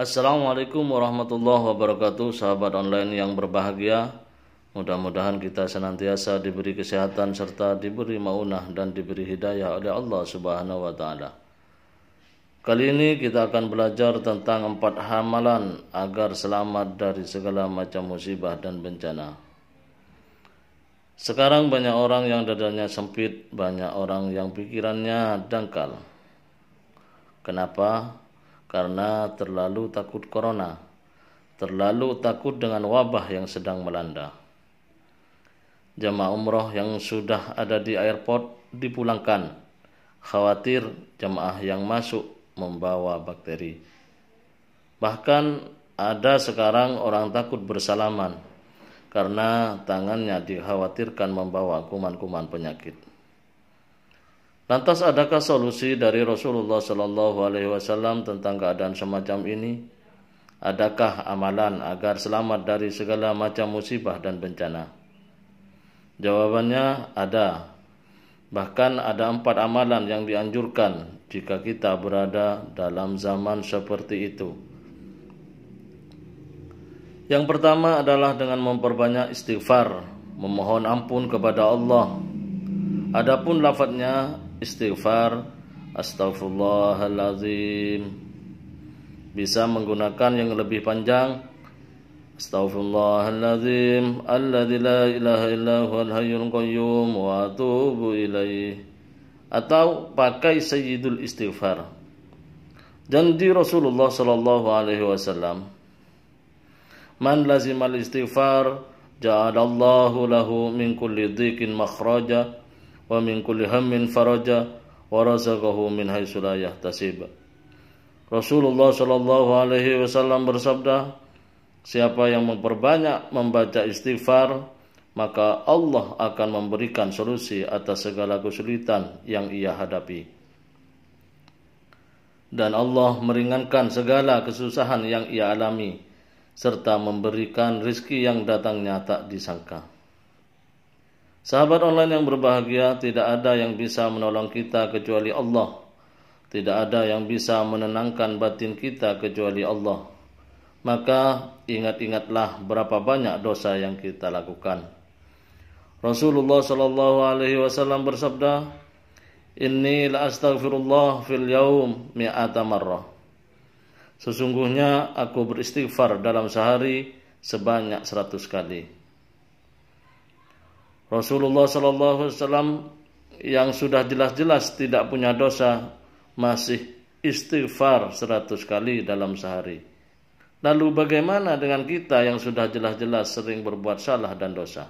Assalamualaikum warahmatullahi wabarakatuh Sahabat online yang berbahagia Mudah-mudahan kita senantiasa diberi kesehatan serta diberi maunah dan diberi hidayah oleh Allah Subhanahu wa taala. Kali ini kita akan belajar tentang empat hamalan agar selamat dari segala macam musibah dan bencana. Sekarang banyak orang yang dadanya sempit, banyak orang yang pikirannya dangkal. Kenapa? karena terlalu takut corona, terlalu takut dengan wabah yang sedang melanda. jemaah umroh yang sudah ada di airport dipulangkan, khawatir jemaah yang masuk membawa bakteri. Bahkan ada sekarang orang takut bersalaman karena tangannya dikhawatirkan membawa kuman-kuman penyakit. Lantas adakah solusi dari Rasulullah Shallallahu Alaihi Wasallam tentang keadaan semacam ini? Adakah amalan agar selamat dari segala macam musibah dan bencana? Jawabannya ada. Bahkan ada empat amalan yang dianjurkan jika kita berada dalam zaman seperti itu. Yang pertama adalah dengan memperbanyak istighfar, memohon ampun kepada Allah. Adapun lafadznya istighfar astaghfirullahaladzim bisa menggunakan yang lebih panjang astaghfirullahaladzim alladzi la ilaha illa huwal hayyul qayyum wa atubu ilaih atau pakai sayyidul istighfar janji Rasulullah sallallahu alaihi wasallam man lazimal istighfar ja'alallahu lahu min kulli dhikin makhraja wa min kulli hammin faraja wa razaqahu min haitsu la yahtasib. Rasulullah Shallallahu alaihi wasallam bersabda, siapa yang memperbanyak membaca istighfar, maka Allah akan memberikan solusi atas segala kesulitan yang ia hadapi. Dan Allah meringankan segala kesusahan yang ia alami serta memberikan rizki yang datangnya tak disangka. Sahabat online yang berbahagia, tidak ada yang bisa menolong kita kecuali Allah. Tidak ada yang bisa menenangkan batin kita kecuali Allah. Maka ingat-ingatlah berapa banyak dosa yang kita lakukan. Rasulullah Shallallahu Alaihi Wasallam bersabda, Inni la astaghfirullah fil yaum mi'ata marrah. Sesungguhnya aku beristighfar dalam sehari sebanyak seratus kali. Rasulullah Shallallahu Alaihi yang sudah jelas-jelas tidak punya dosa masih istighfar seratus kali dalam sehari. Lalu bagaimana dengan kita yang sudah jelas-jelas sering berbuat salah dan dosa?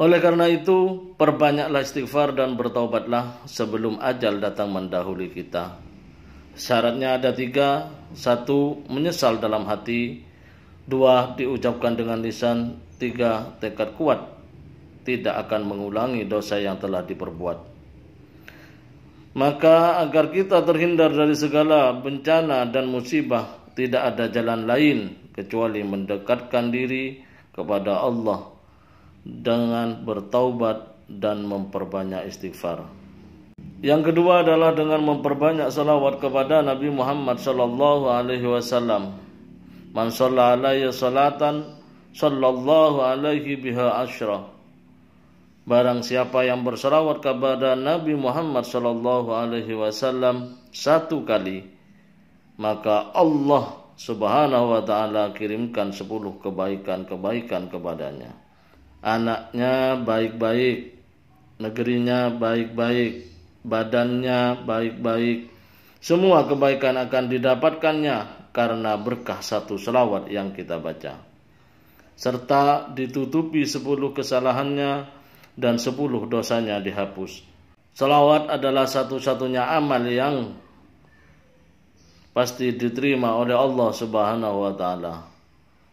Oleh karena itu, perbanyaklah istighfar dan bertaubatlah sebelum ajal datang mendahului kita. Syaratnya ada tiga. Satu, menyesal dalam hati. Dua, diucapkan dengan lisan. Tiga, tekad kuat. Tidak akan mengulangi dosa yang telah diperbuat. Maka agar kita terhindar dari segala bencana dan musibah, tidak ada jalan lain kecuali mendekatkan diri kepada Allah dengan bertaubat dan memperbanyak istighfar. Yang kedua adalah dengan memperbanyak salawat kepada Nabi Muhammad SAW. Man shalla salatan sallallahu alaihi biha asyra. Barang siapa yang berselawat kepada Nabi Muhammad sallallahu alaihi wasallam satu kali, maka Allah subhanahu wa ta'ala kirimkan sepuluh kebaikan-kebaikan kepadanya. Anaknya baik-baik, negerinya baik-baik, badannya baik-baik, semua kebaikan akan didapatkannya karena berkah satu selawat yang kita baca. Serta ditutupi sepuluh kesalahannya dan sepuluh dosanya dihapus. Selawat adalah satu-satunya amal yang pasti diterima oleh Allah Subhanahu wa taala.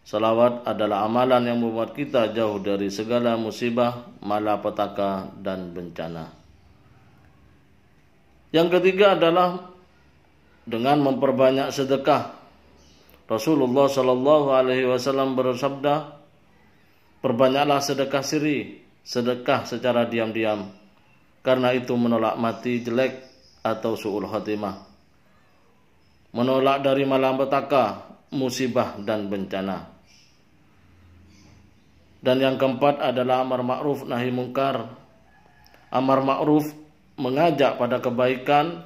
Selawat adalah amalan yang membuat kita jauh dari segala musibah, malapetaka dan bencana. Yang ketiga adalah dengan memperbanyak sedekah Rasulullah Shallallahu Alaihi Wasallam bersabda, perbanyaklah sedekah siri, sedekah secara diam-diam, karena itu menolak mati jelek atau suul khatimah, menolak dari malam malapetaka, musibah dan bencana. Dan yang keempat adalah amar ma'ruf nahi mungkar. Amar ma'ruf mengajak pada kebaikan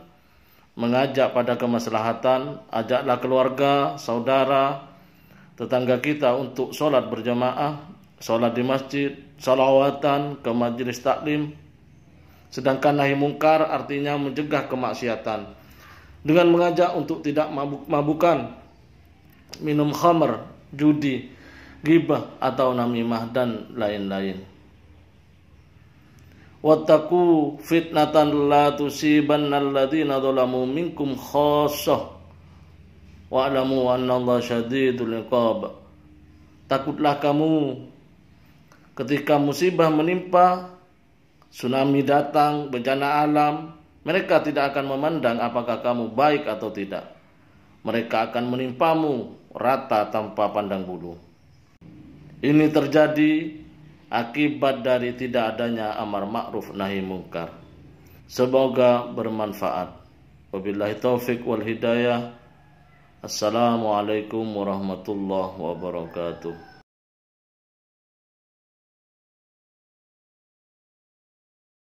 mengajak pada kemaslahatan, ajaklah keluarga, saudara, tetangga kita untuk sholat berjamaah, sholat di masjid, salawatan, ke majelis taklim. Sedangkan nahi mungkar artinya mencegah kemaksiatan. Dengan mengajak untuk tidak mabuk-mabukan, minum khamer, judi, gibah atau namimah dan lain-lain wattaqu fitnatan la tusibanna alladziina dzalamu minkum khassah wa'lamu anna Allah syadidul iqab takutlah kamu ketika musibah menimpa tsunami datang bencana alam mereka tidak akan memandang apakah kamu baik atau tidak mereka akan menimpamu rata tanpa pandang bulu ini terjadi akibat dari tidak adanya amar ma'ruf nahi mungkar. Semoga bermanfaat. Wabillahi taufik wal hidayah. Assalamualaikum warahmatullahi wabarakatuh.